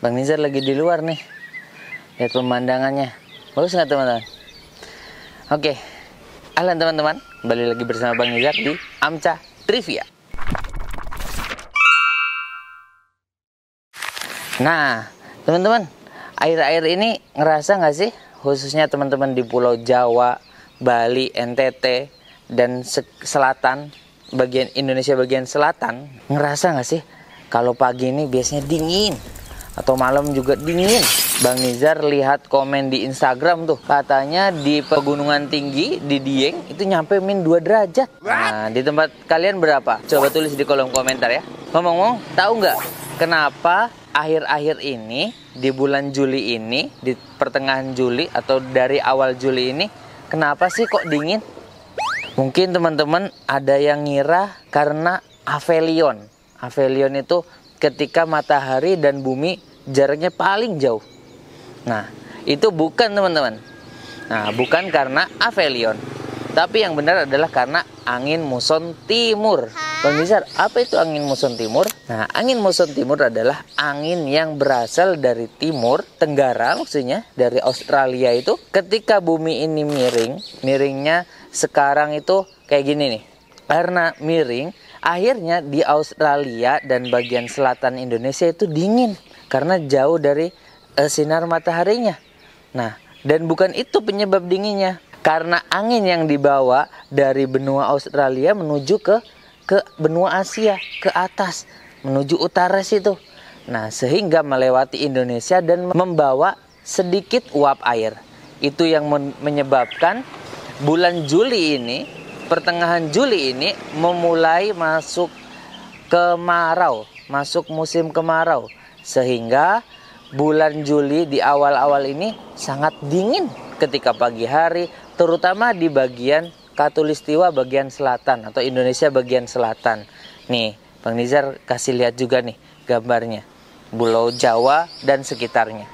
Bang Nizar lagi di luar nih. Lihat pemandangannya. Bagus nggak teman-teman? Oke. Alan teman-teman, kembali lagi bersama Bang Nizar di Amca Trivia. Nah, teman-teman, air-air ini ngerasa nggak sih? Khususnya teman-teman di Pulau Jawa, Bali, NTT, dan selatan, bagian Indonesia bagian selatan, ngerasa nggak sih? Kalau pagi ini biasanya dingin, atau malam juga dingin. Bang Nizar lihat komen di Instagram tuh, katanya di pegunungan tinggi di Dieng itu nyampe min 2 derajat. Nah, di tempat kalian berapa? Coba tulis di kolom komentar ya. Ngomong-ngomong, tahu nggak kenapa akhir-akhir ini di bulan Juli ini, di pertengahan Juli atau dari awal Juli ini, kenapa sih kok dingin? Mungkin teman-teman ada yang ngira karena aphelion. Aphelion itu ketika matahari dan bumi jaraknya paling jauh. Nah, itu bukan teman-teman. Nah, bukan karena aphelion. Tapi yang benar adalah karena angin muson timur. Bang apa itu angin muson timur? Nah, angin muson timur adalah angin yang berasal dari timur, tenggara maksudnya, dari Australia itu. Ketika bumi ini miring, miringnya sekarang itu kayak gini nih. Karena miring, akhirnya di Australia dan bagian selatan Indonesia itu dingin karena jauh dari e, sinar mataharinya. Nah, dan bukan itu penyebab dinginnya karena angin yang dibawa dari benua Australia menuju ke ke benua Asia ke atas menuju utara situ. Nah, sehingga melewati Indonesia dan membawa sedikit uap air. Itu yang menyebabkan bulan Juli ini, pertengahan Juli ini memulai masuk kemarau, masuk musim kemarau. Sehingga bulan Juli di awal-awal ini sangat dingin ketika pagi hari, terutama di bagian Katulistiwa bagian selatan atau Indonesia bagian selatan. Nih, Bang Nizar kasih lihat juga nih gambarnya. Pulau Jawa dan sekitarnya.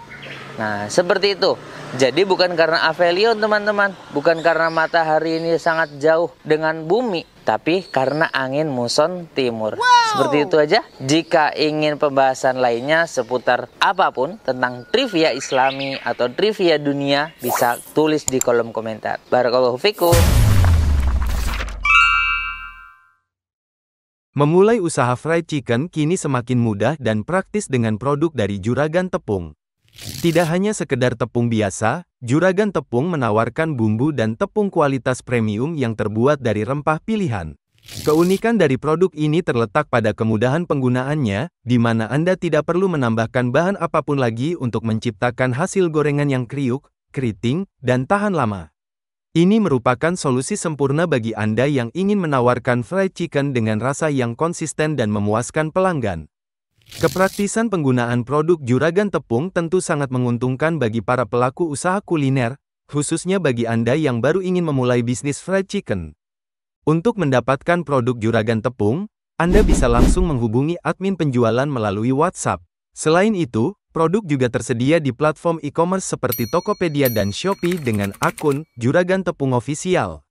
Nah, seperti itu. Jadi bukan karena Avelion teman-teman, bukan karena matahari ini sangat jauh dengan bumi, tapi karena angin muson timur. Wow. Seperti itu aja. Jika ingin pembahasan lainnya seputar apapun tentang trivia islami atau trivia dunia, bisa tulis di kolom komentar. Barakallahu fikum. Memulai usaha fried chicken kini semakin mudah dan praktis dengan produk dari Juragan Tepung. Tidak hanya sekedar tepung biasa, Juragan Tepung menawarkan bumbu dan tepung kualitas premium yang terbuat dari rempah pilihan. Keunikan dari produk ini terletak pada kemudahan penggunaannya, di mana Anda tidak perlu menambahkan bahan apapun lagi untuk menciptakan hasil gorengan yang kriuk, keriting, dan tahan lama. Ini merupakan solusi sempurna bagi Anda yang ingin menawarkan fried chicken dengan rasa yang konsisten dan memuaskan pelanggan. Kepraktisan penggunaan produk Juragan Tepung tentu sangat menguntungkan bagi para pelaku usaha kuliner, khususnya bagi Anda yang baru ingin memulai bisnis fried chicken. Untuk mendapatkan produk Juragan Tepung, Anda bisa langsung menghubungi admin penjualan melalui WhatsApp. Selain itu, produk juga tersedia di platform e-commerce seperti Tokopedia dan Shopee dengan akun Juragan Tepung Official.